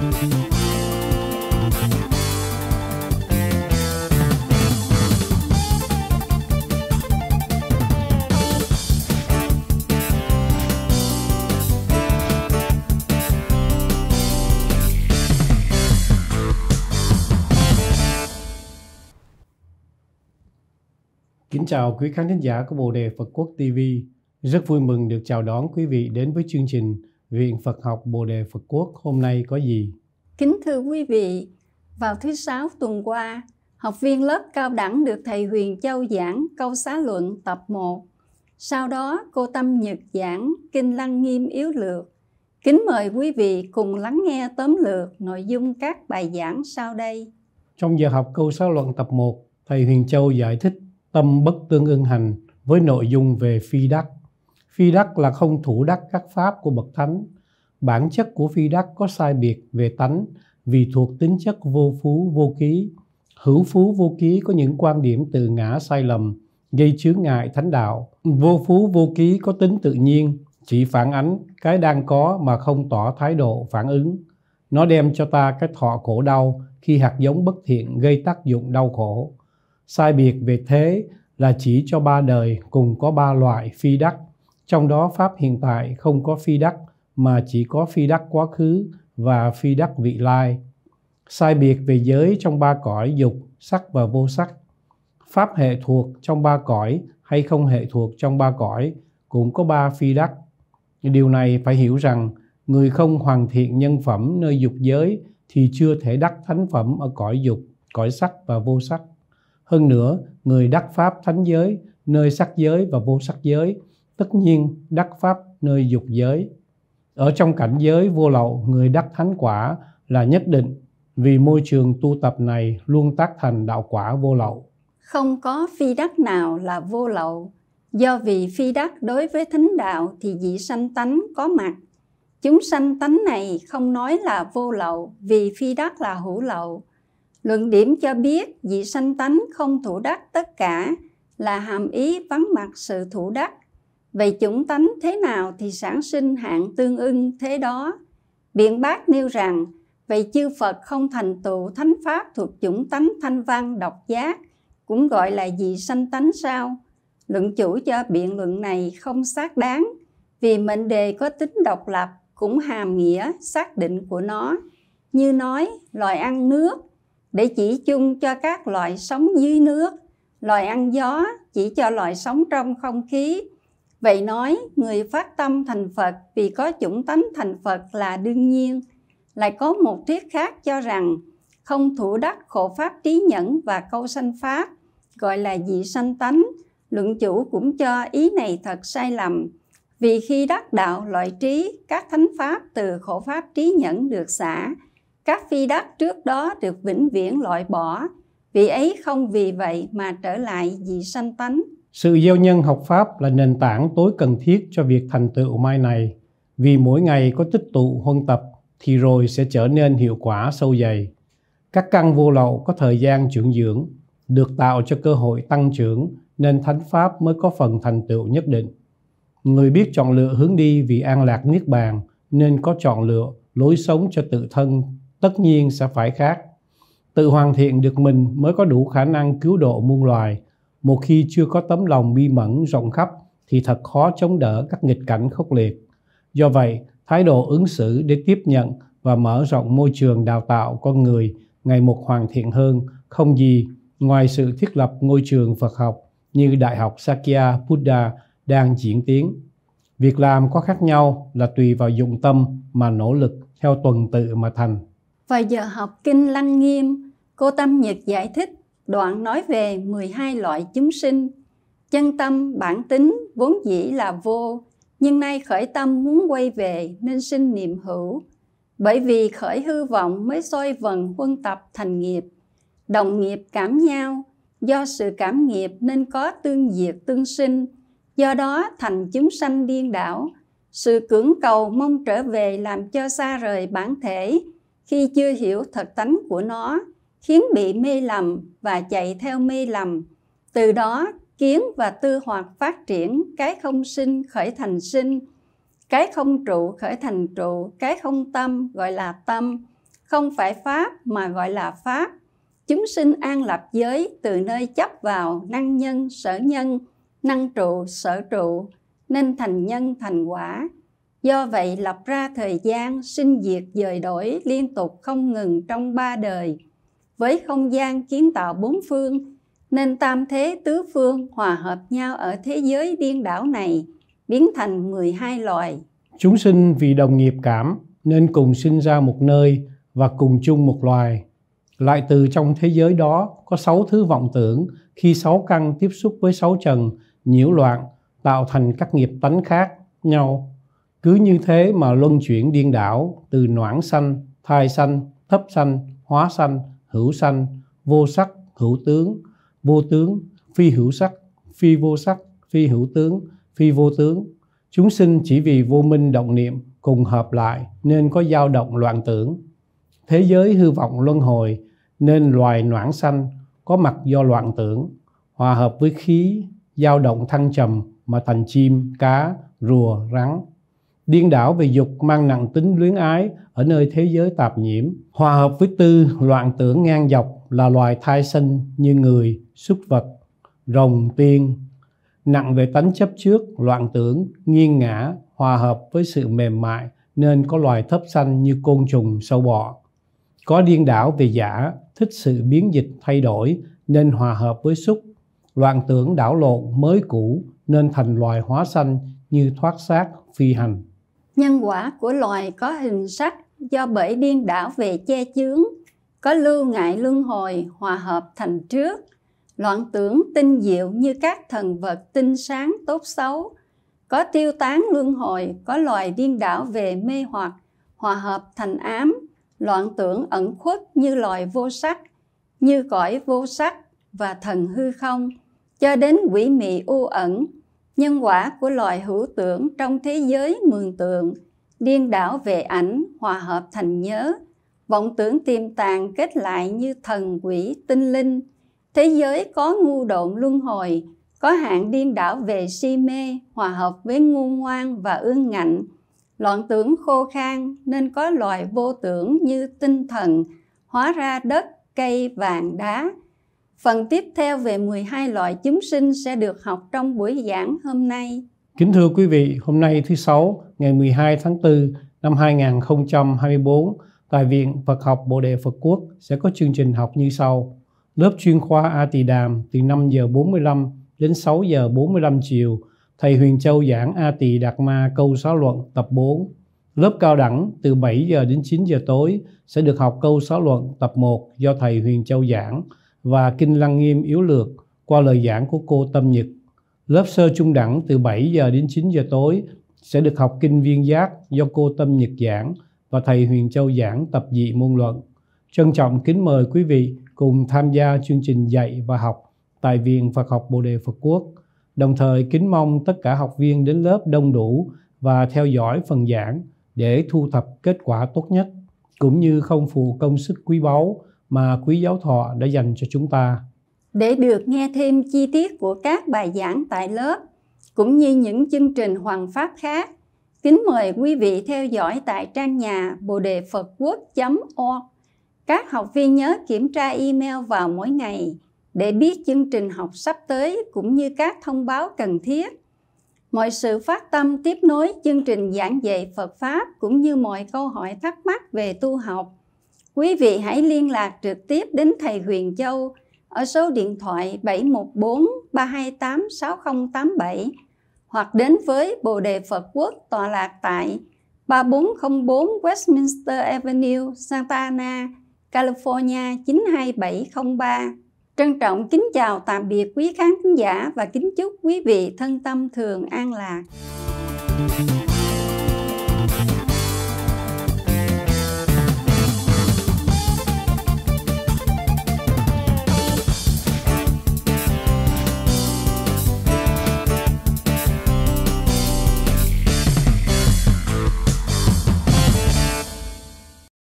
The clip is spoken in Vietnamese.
Kính chào quý khán thính giả của Bồ Đề Phật Quốc TV. Rất vui mừng được chào đón quý vị đến với chương trình Viện Phật học Bồ Đề Phật Quốc hôm nay có gì? Kính thưa quý vị, vào thứ Sáu tuần qua, học viên lớp cao đẳng được Thầy Huyền Châu giảng câu xá luận tập 1. Sau đó, cô Tâm Nhật giảng Kinh Lăng Nghiêm Yếu Lược. Kính mời quý vị cùng lắng nghe tóm lược nội dung các bài giảng sau đây. Trong giờ học câu xá luận tập 1, Thầy Huyền Châu giải thích tâm bất tương ưng hành với nội dung về phi đắc Phi đắc là không thủ đắc các pháp của Bậc Thánh. Bản chất của phi đắc có sai biệt về tánh vì thuộc tính chất vô phú vô ký. Hữu phú vô ký có những quan điểm từ ngã sai lầm, gây chướng ngại thánh đạo. Vô phú vô ký có tính tự nhiên, chỉ phản ánh cái đang có mà không tỏ thái độ phản ứng. Nó đem cho ta cái thọ khổ đau khi hạt giống bất thiện gây tác dụng đau khổ. Sai biệt về thế là chỉ cho ba đời cùng có ba loại phi đắc trong đó Pháp hiện tại không có phi đắc mà chỉ có phi đắc quá khứ và phi đắc vị lai. Sai biệt về giới trong ba cõi dục, sắc và vô sắc. Pháp hệ thuộc trong ba cõi hay không hệ thuộc trong ba cõi cũng có ba phi đắc. Điều này phải hiểu rằng người không hoàn thiện nhân phẩm nơi dục giới thì chưa thể đắc thánh phẩm ở cõi dục, cõi sắc và vô sắc. Hơn nữa, người đắc pháp thánh giới nơi sắc giới và vô sắc giới tất nhiên đắc pháp nơi dục giới. Ở trong cảnh giới vô lậu, người đắc thánh quả là nhất định vì môi trường tu tập này luôn tác thành đạo quả vô lậu. Không có phi đắc nào là vô lậu, do vì phi đắc đối với thánh đạo thì dị sanh tánh có mặt. Chúng sanh tánh này không nói là vô lậu vì phi đắc là hữu lậu. Luận điểm cho biết dị sanh tánh không thủ đắc tất cả là hàm ý vắng mặt sự thủ đắc Vậy chủng tánh thế nào thì sản sinh hạng tương ưng thế đó. Biện bác nêu rằng, vậy chư Phật không thành tựu thánh pháp thuộc chủng tánh thanh văn độc giác, cũng gọi là gì sanh tánh sao? Luận chủ cho biện luận này không xác đáng, vì mệnh đề có tính độc lập cũng hàm nghĩa xác định của nó, như nói loài ăn nước để chỉ chung cho các loài sống dưới nước, loài ăn gió chỉ cho loài sống trong không khí, Vậy nói, người phát tâm thành Phật vì có chủng tánh thành Phật là đương nhiên. Lại có một thuyết khác cho rằng không thủ đắc khổ pháp trí nhẫn và câu sanh pháp, gọi là dị sanh tánh. Luận chủ cũng cho ý này thật sai lầm. Vì khi đắc đạo loại trí, các thánh pháp từ khổ pháp trí nhẫn được xả, các phi đắc trước đó được vĩnh viễn loại bỏ, vì ấy không vì vậy mà trở lại dị sanh tánh sự gieo nhân học Pháp là nền tảng tối cần thiết cho việc thành tựu mai này, vì mỗi ngày có tích tụ huân tập thì rồi sẽ trở nên hiệu quả sâu dày. Các căn vô lậu có thời gian trưởng dưỡng, được tạo cho cơ hội tăng trưởng nên Thánh Pháp mới có phần thành tựu nhất định. Người biết chọn lựa hướng đi vì an lạc niết bàn nên có chọn lựa lối sống cho tự thân tất nhiên sẽ phải khác. Tự hoàn thiện được mình mới có đủ khả năng cứu độ muôn loài – một khi chưa có tấm lòng bi mẫn rộng khắp thì thật khó chống đỡ các nghịch cảnh khốc liệt. Do vậy, thái độ ứng xử để tiếp nhận và mở rộng môi trường đào tạo con người ngày một hoàn thiện hơn không gì ngoài sự thiết lập ngôi trường Phật học như Đại học Sakya Buddha đang diễn tiến. Việc làm có khác nhau là tùy vào dụng tâm mà nỗ lực theo tuần tự mà thành. Và giờ học Kinh Lăng Nghiêm, cô Tâm Nhật giải thích đoạn nói về 12 loại chúng sinh. Chân tâm bản tính vốn dĩ là vô, nhưng nay khởi tâm muốn quay về nên sinh niệm hữu. Bởi vì khởi hư vọng mới soi vần huân tập thành nghiệp. Đồng nghiệp cảm nhau, do sự cảm nghiệp nên có tương diệt tương sinh, do đó thành chúng sanh điên đảo. Sự cưỡng cầu mong trở về làm cho xa rời bản thể khi chưa hiểu thật tánh của nó khiến bị mê lầm và chạy theo mê lầm. Từ đó, kiến và tư hoạt phát triển, cái không sinh khởi thành sinh, cái không trụ khởi thành trụ, cái không tâm gọi là tâm, không phải pháp mà gọi là pháp. Chúng sinh an lập giới từ nơi chấp vào năng nhân, sở nhân, năng trụ, sở trụ, nên thành nhân thành quả. Do vậy lập ra thời gian sinh diệt dời đổi liên tục không ngừng trong ba đời – với không gian kiến tạo bốn phương, nên tam thế tứ phương hòa hợp nhau ở thế giới điên đảo này, biến thành 12 loài. Chúng sinh vì đồng nghiệp cảm nên cùng sinh ra một nơi và cùng chung một loài. Lại từ trong thế giới đó có sáu thứ vọng tưởng khi sáu căn tiếp xúc với sáu trần, nhiễu loạn, tạo thành các nghiệp tánh khác nhau. Cứ như thế mà luân chuyển điên đảo từ noãn sanh, thai sanh, thấp sanh, hóa sanh hữu sanh, vô sắc, hữu tướng, vô tướng, phi hữu sắc, phi vô sắc, phi hữu tướng, phi vô tướng. Chúng sinh chỉ vì vô minh động niệm cùng hợp lại nên có dao động loạn tưởng. Thế giới hư vọng luân hồi nên loài noãn sanh có mặt do loạn tưởng, hòa hợp với khí, dao động thăng trầm mà thành chim, cá, rùa, rắn, điên đảo về dục mang nặng tính luyến ái ở nơi thế giới tạp nhiễm, hòa hợp với tư loạn tưởng ngang dọc là loài thai sinh như người, súc vật, rồng, tiên, nặng về tánh chấp trước, loạn tưởng, nghiêng ngã, hòa hợp với sự mềm mại nên có loài thấp xanh như côn trùng, sâu bọ. Có điên đảo về giả, thích sự biến dịch thay đổi nên hòa hợp với xúc, loạn tưởng đảo lộn mới cũ nên thành loài hóa xanh như thoát xác phi hành nhân quả của loài có hình sắc do bởi điên đảo về che chướng, có lưu ngại luân hồi hòa hợp thành trước, loạn tưởng tinh diệu như các thần vật tinh sáng tốt xấu, có tiêu tán luân hồi, có loài điên đảo về mê hoặc, hòa hợp thành ám, loạn tưởng ẩn khuất như loài vô sắc, như cõi vô sắc và thần hư không, cho đến quỷ mị u ẩn, nhân quả của loài hữu tưởng trong thế giới mường tượng, điên đảo về ảnh, hòa hợp thành nhớ, vọng tưởng tiềm tàng kết lại như thần quỷ tinh linh. Thế giới có ngu độn luân hồi, có hạn điên đảo về si mê, hòa hợp với ngu ngoan và ương ngạnh, loạn tưởng khô khan nên có loài vô tưởng như tinh thần, hóa ra đất, cây, vàng, đá, Phần tiếp theo về 12 loại chúng sinh sẽ được học trong buổi giảng hôm nay. Kính thưa quý vị, hôm nay thứ Sáu, ngày 12 tháng 4 năm 2024, tại Viện Phật học Bộ Đề Phật Quốc sẽ có chương trình học như sau. Lớp chuyên khoa A Tỳ Đàm từ 5 giờ 45 đến 6 giờ 45 chiều, Thầy Huyền Châu giảng A Tỳ Đạt Ma câu xá luận tập 4. Lớp cao đẳng từ 7 giờ đến 9 giờ tối sẽ được học câu xá luận tập 1 do Thầy Huyền Châu giảng và Kinh Lăng Nghiêm Yếu Lược qua lời giảng của cô Tâm Nhật. Lớp sơ trung đẳng từ 7 giờ đến 9 giờ tối sẽ được học Kinh Viên Giác do cô Tâm Nhật giảng và Thầy Huyền Châu giảng tập dị môn luận. Trân trọng kính mời quý vị cùng tham gia chương trình dạy và học tại Viện Phật học Bồ Đề Phật Quốc. Đồng thời kính mong tất cả học viên đến lớp đông đủ và theo dõi phần giảng để thu thập kết quả tốt nhất, cũng như không phụ công sức quý báu mà quý giáo thọ đã dành cho chúng ta. Để được nghe thêm chi tiết của các bài giảng tại lớp cũng như những chương trình hoàng pháp khác, kính mời quý vị theo dõi tại trang nhà bồ đề phật quốc.org. Các học viên nhớ kiểm tra email vào mỗi ngày để biết chương trình học sắp tới cũng như các thông báo cần thiết. Mọi sự phát tâm tiếp nối chương trình giảng dạy Phật Pháp cũng như mọi câu hỏi thắc mắc về tu học Quý vị hãy liên lạc trực tiếp đến Thầy Huyền Châu ở số điện thoại 714 328 6087 hoặc đến với Bồ Đề Phật Quốc tọa lạc tại 3404 Westminster Avenue, Santa Ana, California 92703. Trân trọng kính chào tạm biệt quý khán giả và kính chúc quý vị thân tâm thường an lạc.